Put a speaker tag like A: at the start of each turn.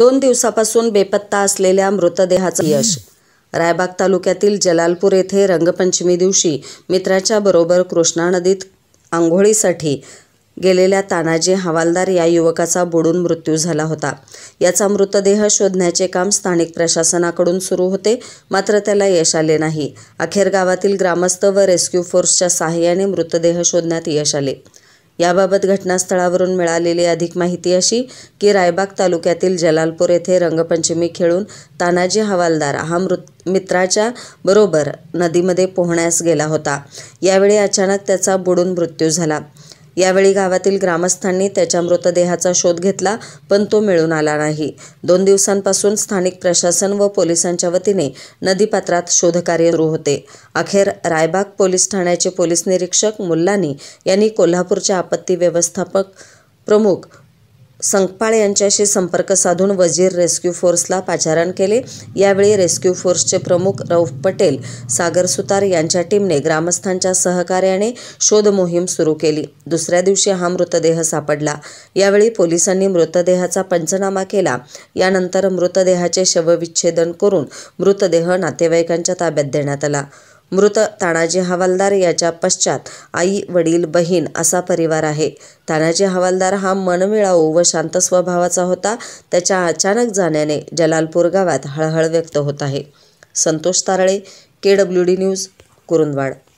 A: दोन दिवसापासून बेपत्ता असलेल्या मृतदेहाचं यश रायबाग तालुक्यातील जलालपूर येथे रंगपंचमी दिवशी मित्राच्या बरोबर कृष्णा नदीत आंघोळीसाठी गेलेल्या तानाजी हवालदार या युवकाचा बुडून मृत्यू झाला होता याचा मृतदेह शोधण्याचे काम स्थानिक प्रशासनाकडून सुरू होते मात्र त्याला यश आले नाही अखेर गावातील ग्रामस्थ व रेस्क्यू फोर्सच्या सहाय्याने मृतदेह शोधण्यात यश आले याबाबत घटनास्थळावरून मिळालेली अधिक माहिती अशी की रायबाग तालुक्यातील जलालपूर येथे रंगपंचमी खेळून तानाजी हवालदार हा मृत मित्राच्या बरोबर नदीमध्ये पोहण्यास गेला होता यावेळी अचानक त्याचा बुडून मृत्यू झाला यावेळी गावातील ग्रामस्थांनी त्याच्या मृतदेहाचा शोध घेतला पण तो मिळून आला नाही दोन दिवसांपासून स्थानिक प्रशासन व पोलिसांच्या वतीने नदीपात्रात शोधकार्य सुरू होते अखेर रायबाग पोलीस ठाण्याचे पोलीस निरीक्षक मुल्लानी यांनी कोल्हापूरच्या आपत्ती व्यवस्थापक प्रमुख संकपाळ यांच्याशी संपर्क साधून वजीर रेस्क्यू फोर्सला पाचारण केले यावेळी रेस्क्यू फोर्सचे प्रमुख रौफ पटेल सागर सुतार यांच्या टीमने ग्रामस्थांच्या सहकार्याने शोध मोहीम सुरू केली दुसऱ्या दिवशी हा मृतदेह सापडला यावेळी पोलिसांनी मृतदेहाचा पंचनामा केला यानंतर मृतदेहाचे शवविच्छेदन करून मृतदेह नातेवाईकांच्या ताब्यात देण्यात आला मृत तानाजी हवालदार याच्या पश्चात आई वडील बहीण असा परिवार आहे तानाजी हवालदार हा मनमिळाऊ व शांत स्वभावाचा होता त्याच्या अचानक जाण्याने जलालपूर गावात हळहळ व्यक्त होत आहे Santosh Tarale K W D news Kurundwad